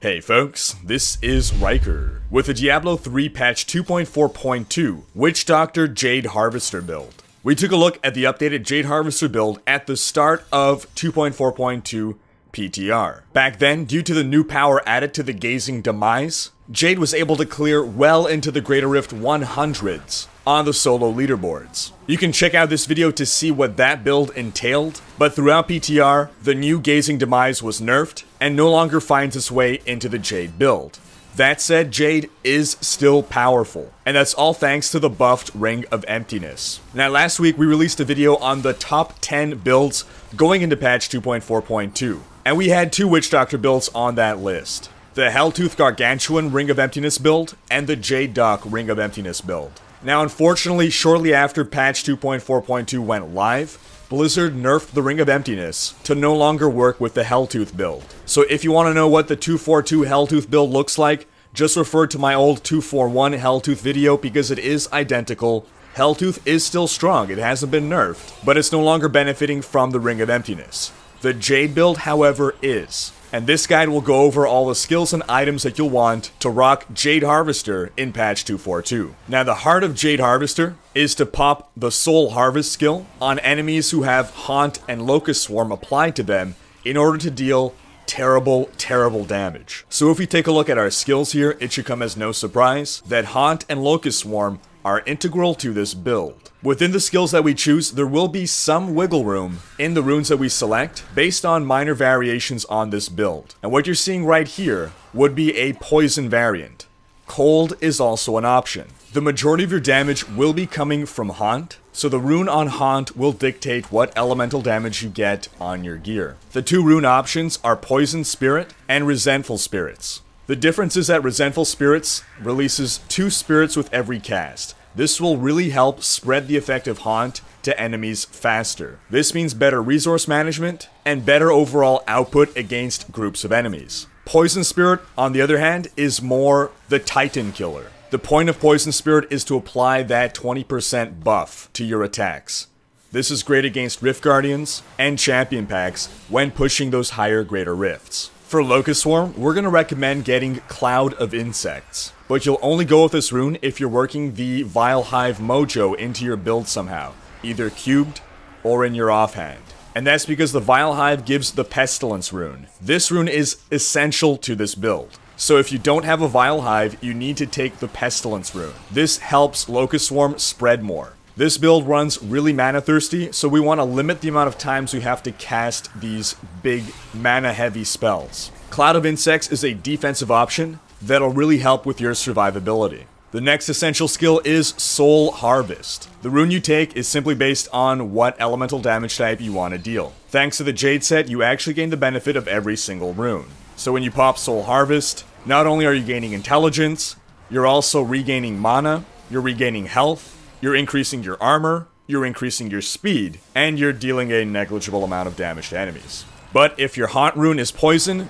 Hey folks, this is Riker, with the Diablo 3 patch 2.4.2 Witch Doctor Jade Harvester build. We took a look at the updated Jade Harvester build at the start of 2.4.2 PTR. Back then, due to the new power added to the Gazing Demise, Jade was able to clear well into the Greater Rift 100s, on the solo leaderboards. You can check out this video to see what that build entailed, but throughout PTR, the new Gazing Demise was nerfed and no longer finds its way into the Jade build. That said, Jade is still powerful, and that's all thanks to the buffed Ring of Emptiness. Now, last week we released a video on the top 10 builds going into patch 2.4.2, and we had two Witch Doctor builds on that list. The Helltooth Gargantuan Ring of Emptiness build, and the Jade Doc Ring of Emptiness build. Now, unfortunately, shortly after patch 2.4.2 went live, Blizzard nerfed the Ring of Emptiness to no longer work with the Helltooth build. So if you want to know what the 242 Helltooth build looks like, just refer to my old 241 Helltooth video because it is identical. Helltooth is still strong, it hasn't been nerfed, but it's no longer benefiting from the Ring of Emptiness. The Jade build, however, is. And this guide will go over all the skills and items that you'll want to rock Jade Harvester in patch 242. Now the heart of Jade Harvester is to pop the Soul Harvest skill on enemies who have Haunt and Locust Swarm applied to them in order to deal terrible, terrible damage. So if we take a look at our skills here, it should come as no surprise that Haunt and Locust Swarm are integral to this build. Within the skills that we choose, there will be some wiggle room in the runes that we select based on minor variations on this build. And what you're seeing right here would be a poison variant. Cold is also an option. The majority of your damage will be coming from Haunt, so the rune on Haunt will dictate what elemental damage you get on your gear. The two rune options are Poison Spirit and Resentful Spirits. The difference is that Resentful Spirits releases two spirits with every cast. This will really help spread the effect of Haunt to enemies faster. This means better resource management and better overall output against groups of enemies. Poison Spirit, on the other hand, is more the Titan Killer. The point of Poison Spirit is to apply that 20% buff to your attacks. This is great against Rift Guardians and Champion Packs when pushing those higher greater rifts. For Locust Swarm, we're going to recommend getting Cloud of Insects, but you'll only go with this rune if you're working the Vile Hive Mojo into your build somehow, either cubed or in your offhand. And that's because the Vile Hive gives the Pestilence rune. This rune is essential to this build. So if you don't have a Vile Hive, you need to take the Pestilence rune. This helps Locust Swarm spread more. This build runs really mana thirsty, so we want to limit the amount of times we have to cast these big mana heavy spells. Cloud of Insects is a defensive option that'll really help with your survivability. The next essential skill is Soul Harvest. The rune you take is simply based on what elemental damage type you want to deal. Thanks to the Jade set, you actually gain the benefit of every single rune. So when you pop Soul Harvest, not only are you gaining intelligence, you're also regaining mana, you're regaining health, you're increasing your armor, you're increasing your speed, and you're dealing a negligible amount of damage to enemies. But if your Haunt Rune is poison,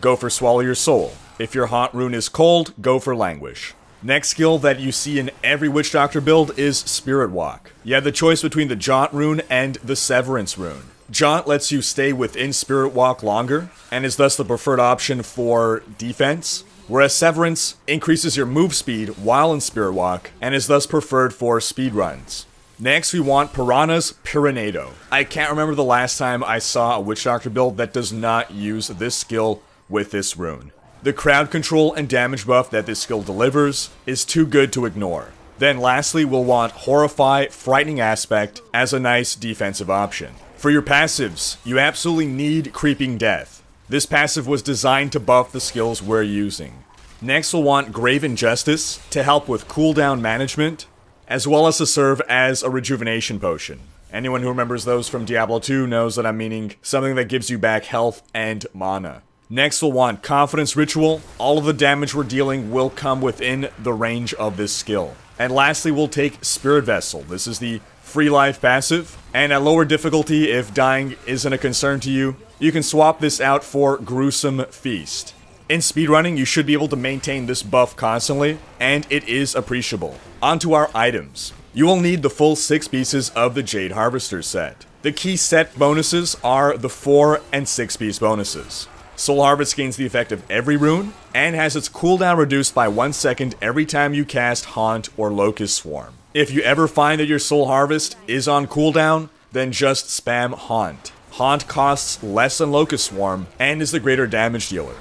go for Swallow Your Soul. If your Haunt Rune is cold, go for Languish. Next skill that you see in every Witch Doctor build is Spirit Walk. You have the choice between the Jaunt Rune and the Severance Rune. Jaunt lets you stay within Spirit Walk longer, and is thus the preferred option for defense whereas Severance increases your move speed while in Spirit Walk and is thus preferred for speedruns. Next, we want Piranha's Pyronado. I can't remember the last time I saw a Witch Doctor build that does not use this skill with this rune. The crowd control and damage buff that this skill delivers is too good to ignore. Then lastly, we'll want Horrify Frightening Aspect as a nice defensive option. For your passives, you absolutely need Creeping Death. This passive was designed to buff the skills we're using. Next we'll want Grave Injustice to help with cooldown management, as well as to serve as a rejuvenation potion. Anyone who remembers those from Diablo 2 knows that I'm meaning something that gives you back health and mana. Next we'll want Confidence Ritual. All of the damage we're dealing will come within the range of this skill. And lastly, we'll take Spirit Vessel. This is the free life passive. And at lower difficulty, if dying isn't a concern to you, you can swap this out for Gruesome Feast. In speedrunning, you should be able to maintain this buff constantly, and it is appreciable. Onto our items. You will need the full 6 pieces of the Jade Harvester set. The key set bonuses are the 4 and 6 piece bonuses. Soul Harvest gains the effect of every rune, and has its cooldown reduced by 1 second every time you cast Haunt or Locust Swarm. If you ever find that your Soul Harvest is on cooldown, then just spam Haunt. Haunt costs less than Locust Swarm, and is the greater damage dealer.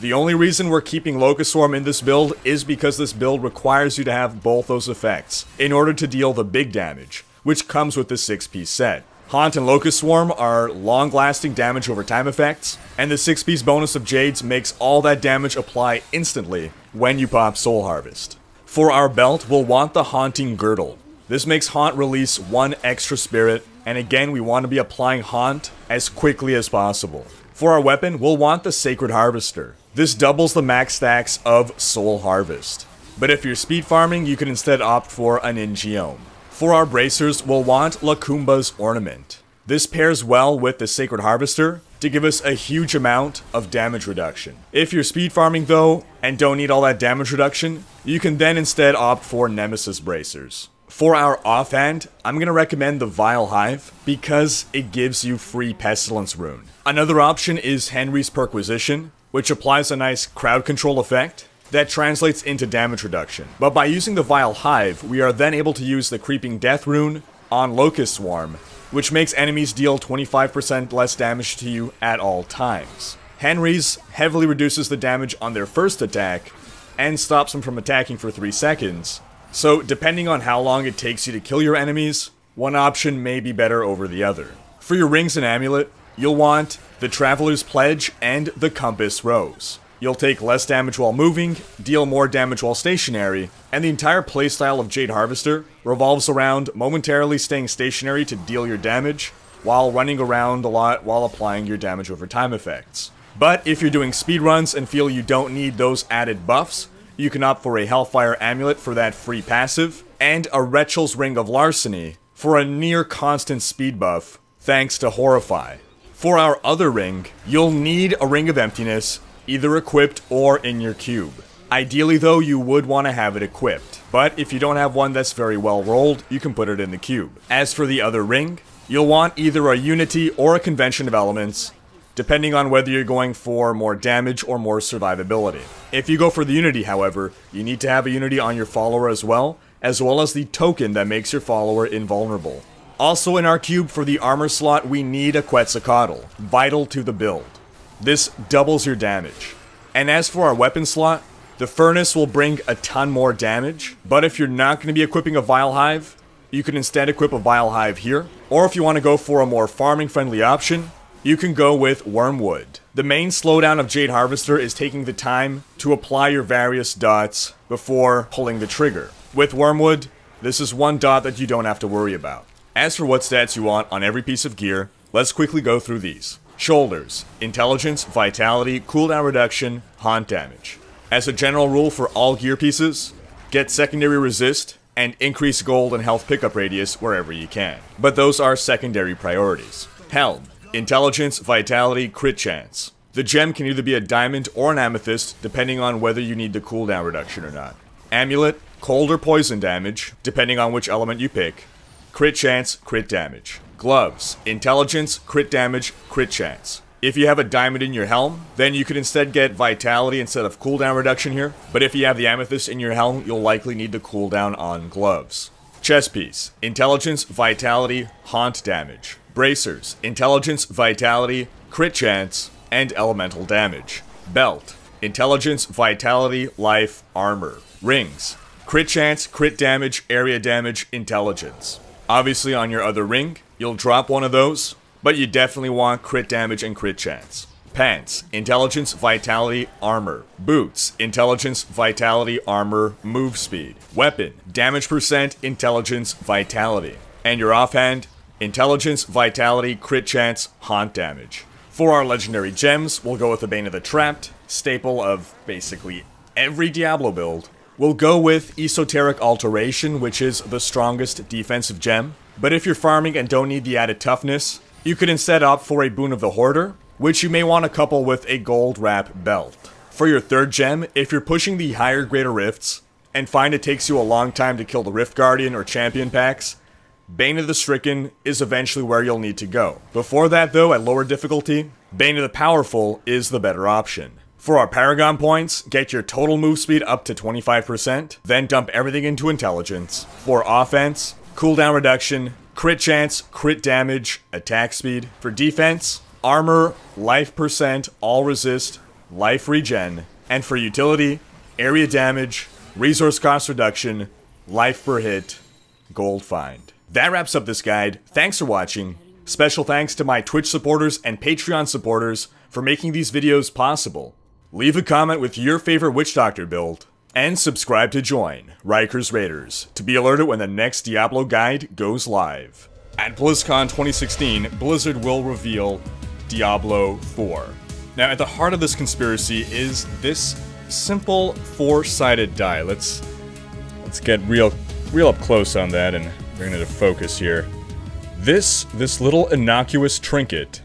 The only reason we're keeping Locust Swarm in this build is because this build requires you to have both those effects, in order to deal the big damage, which comes with the 6-piece set. Haunt and Locust Swarm are long-lasting damage over time effects, and the 6-piece bonus of Jade's makes all that damage apply instantly when you pop Soul Harvest. For our belt, we'll want the Haunting Girdle. This makes Haunt release one extra spirit and again, we want to be applying Haunt as quickly as possible. For our weapon, we'll want the Sacred Harvester. This doubles the max stacks of Soul Harvest. But if you're speed farming, you can instead opt for an Ingeome. For our bracers, we'll want Lacumba's Ornament. This pairs well with the Sacred Harvester to give us a huge amount of damage reduction. If you're speed farming though, and don't need all that damage reduction, you can then instead opt for Nemesis Bracers. For our offhand, I'm going to recommend the Vile Hive because it gives you free Pestilence Rune. Another option is Henry's Perquisition, which applies a nice crowd control effect that translates into damage reduction. But by using the Vile Hive, we are then able to use the Creeping Death Rune on Locust Swarm, which makes enemies deal 25% less damage to you at all times. Henry's heavily reduces the damage on their first attack and stops them from attacking for 3 seconds, so, depending on how long it takes you to kill your enemies, one option may be better over the other. For your rings and amulet, you'll want the Traveler's Pledge and the Compass Rose. You'll take less damage while moving, deal more damage while stationary, and the entire playstyle of Jade Harvester revolves around momentarily staying stationary to deal your damage, while running around a lot while applying your damage over time effects. But if you're doing speedruns and feel you don't need those added buffs, you can opt for a Hellfire Amulet for that free passive, and a Retchel's Ring of Larceny for a near constant speed buff, thanks to Horrify. For our other ring, you'll need a Ring of Emptiness, either equipped or in your cube. Ideally though, you would want to have it equipped, but if you don't have one that's very well rolled, you can put it in the cube. As for the other ring, you'll want either a unity or a convention of elements, depending on whether you're going for more damage or more survivability. If you go for the unity, however, you need to have a unity on your follower as well, as well as the token that makes your follower invulnerable. Also in our cube for the armor slot, we need a Quetzalcoatl, vital to the build. This doubles your damage. And as for our weapon slot, the Furnace will bring a ton more damage, but if you're not going to be equipping a Vile Hive, you can instead equip a Vile Hive here. Or if you want to go for a more farming friendly option, you can go with Wormwood. The main slowdown of Jade Harvester is taking the time to apply your various dots before pulling the trigger. With Wormwood, this is one dot that you don't have to worry about. As for what stats you want on every piece of gear, let's quickly go through these. Shoulders, Intelligence, Vitality, Cooldown Reduction, Haunt Damage. As a general rule for all gear pieces, get secondary resist and increase gold and health pickup radius wherever you can. But those are secondary priorities. Helm, Intelligence, Vitality, Crit Chance. The gem can either be a diamond or an amethyst, depending on whether you need the cooldown reduction or not. Amulet, cold or poison damage, depending on which element you pick. Crit chance, crit damage. Gloves, intelligence, crit damage, crit chance. If you have a diamond in your helm, then you could instead get vitality instead of cooldown reduction here, but if you have the amethyst in your helm, you'll likely need the cooldown on gloves. Chess piece, intelligence, vitality, haunt damage. Bracers, Intelligence, Vitality, Crit Chance, and Elemental Damage. Belt, Intelligence, Vitality, Life, Armor. Rings, Crit Chance, Crit Damage, Area Damage, Intelligence. Obviously on your other ring, you'll drop one of those, but you definitely want crit damage and crit chance. Pants, intelligence, vitality, armor. Boots, intelligence, vitality, armor, move speed. Weapon, damage percent, intelligence, vitality. And your offhand, Intelligence, Vitality, Crit Chance, Haunt Damage. For our legendary gems, we'll go with the Bane of the Trapped, staple of basically every Diablo build. We'll go with Esoteric Alteration, which is the strongest defensive gem. But if you're farming and don't need the added toughness, you could instead opt for a Boon of the Hoarder, which you may want to couple with a Gold Wrap Belt. For your third gem, if you're pushing the higher Greater Rifts, and find it takes you a long time to kill the Rift Guardian or Champion packs, Bane of the Stricken is eventually where you'll need to go. Before that though, at lower difficulty, Bane of the Powerful is the better option. For our Paragon points, get your total move speed up to 25%, then dump everything into Intelligence. For offense, cooldown reduction, crit chance, crit damage, attack speed. For defense, armor, life percent, all resist, life regen. And for utility, area damage, resource cost reduction, life per hit, gold find. That wraps up this guide. Thanks for watching. Special thanks to my Twitch supporters and Patreon supporters for making these videos possible. Leave a comment with your favorite Witch Doctor build. And subscribe to join Rikers Raiders to be alerted when the next Diablo guide goes live. At BlizzCon 2016, Blizzard will reveal Diablo 4. Now, at the heart of this conspiracy is this simple four-sided die. Let's let's get real real up close on that and we're it to focus here. This, this little innocuous trinket